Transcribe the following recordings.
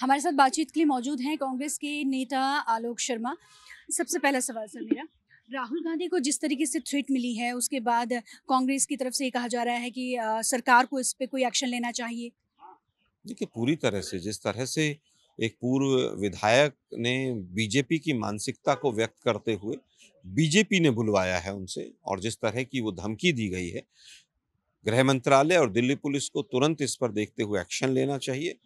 हमारे साथ बातचीत के लिए मौजूद हैं कांग्रेस के नेता आलोक शर्मा सबसे पहला सवाल सर मेरा राहुल गांधी को जिस तरीके से थ्रेट मिली है उसके बाद कांग्रेस की तरफ से ये कहा जा रहा है कि सरकार को इस पर कोई एक्शन लेना चाहिए देखिए पूरी तरह से जिस तरह से एक पूर्व विधायक ने बीजेपी की मानसिकता को व्यक्त करते हुए बीजेपी ने बुलवाया है उनसे और जिस तरह की वो धमकी दी गई है गृह मंत्रालय और दिल्ली पुलिस को तुरंत इस पर देखते हुए एक्शन लेना चाहिए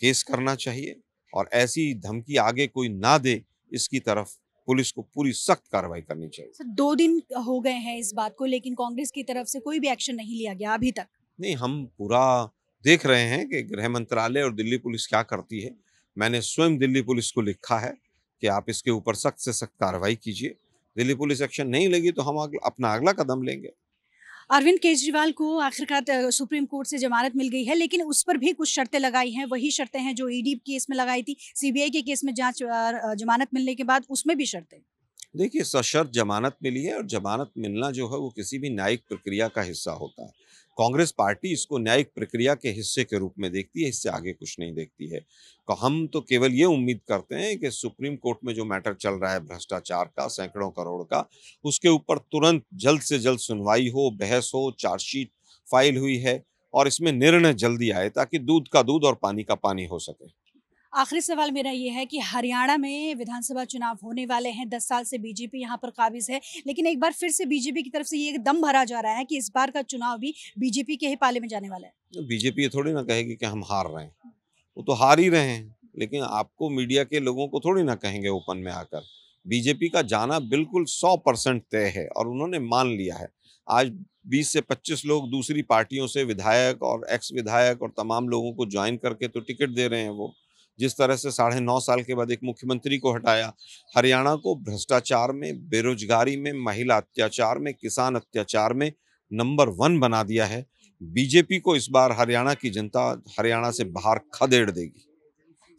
केस करना चाहिए और ऐसी धमकी आगे कोई ना दे इसकी तरफ पुलिस को पूरी सख्त कार्रवाई करनी चाहिए सर दो दिन हो गए हैं इस बात को लेकिन कांग्रेस की तरफ से कोई भी एक्शन नहीं लिया गया अभी तक नहीं हम पूरा देख रहे हैं कि गृह मंत्रालय और दिल्ली पुलिस क्या करती है मैंने स्वयं दिल्ली पुलिस को लिखा है कि आप इसके ऊपर सख्त से सख्त कार्रवाई कीजिए दिल्ली पुलिस एक्शन नहीं लेगी तो हम अपना अगला कदम लेंगे अरविंद केजरीवाल को आखिरकार सुप्रीम कोर्ट से जमानत मिल गई है लेकिन उस पर भी कुछ शर्तें लगाई हैं वही शर्तें हैं जो ईडी e केस में लगाई थी सीबीआई के केस में जांच जमानत मिलने के बाद उसमें भी शर्तें देखिए सशर्त जमानत मिली है और जमानत मिलना जो है वो किसी भी न्यायिक प्रक्रिया का हिस्सा होता है कांग्रेस पार्टी इसको न्यायिक प्रक्रिया के हिस्से के रूप में देखती है इससे आगे कुछ नहीं देखती है तो हम तो केवल ये उम्मीद करते हैं कि सुप्रीम कोर्ट में जो मैटर चल रहा है भ्रष्टाचार का सैकड़ों करोड़ का उसके ऊपर तुरंत जल्द से जल्द सुनवाई हो बहस हो चार्जशीट फाइल हुई है और इसमें निर्णय जल्दी आए ताकि दूध का दूध और पानी का पानी हो सके आखिरी सवाल मेरा ये है कि हरियाणा में विधानसभा चुनाव होने वाले हैं दस साल से बीजेपी यहाँ पर काबिज है लेकिन एक बार फिर से बीजेपी की तरफ से ये दम भरा जा रहा है कि इस बार का चुनाव भी बीजेपी के ही पाले में जाने वाला है तो बीजेपी ये थोड़ी ना कहेगी कि हम हार रहे हैं वो तो हार ही रहे हैं लेकिन आपको मीडिया के लोगों को थोड़ी ना कहेंगे ओपन में आकर बीजेपी का जाना बिल्कुल सौ परसेंट तय है और उन्होंने मान लिया है आज 20 से 25 लोग दूसरी पार्टियों से विधायक और एक्स विधायक और तमाम लोगों को ज्वाइन करके तो टिकट दे रहे हैं वो जिस तरह से साढ़े नौ साल के बाद एक मुख्यमंत्री को हटाया हरियाणा को भ्रष्टाचार में बेरोजगारी में महिला अत्याचार में किसान अत्याचार में नंबर वन बना दिया है बीजेपी को इस बार हरियाणा की जनता हरियाणा से बाहर खदेड़ देगी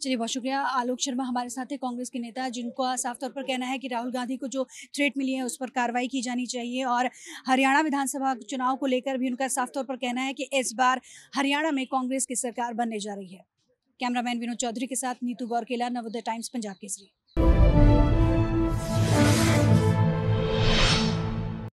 चलिए बहुत शुक्रिया आलोक शर्मा हमारे साथ है कांग्रेस के नेता जिनका साफ तौर पर कहना है कि राहुल गांधी को जो थ्रेट मिली है उस पर कार्रवाई की जानी चाहिए और हरियाणा विधानसभा चुनाव को लेकर भी उनका साफ तौर पर कहना है कि इस बार हरियाणा में कांग्रेस की सरकार बनने जा रही है कैमरामैन विनोद चौधरी के साथ नीतू बौरकेला नवोदय टाइम्स पंजाब केसरी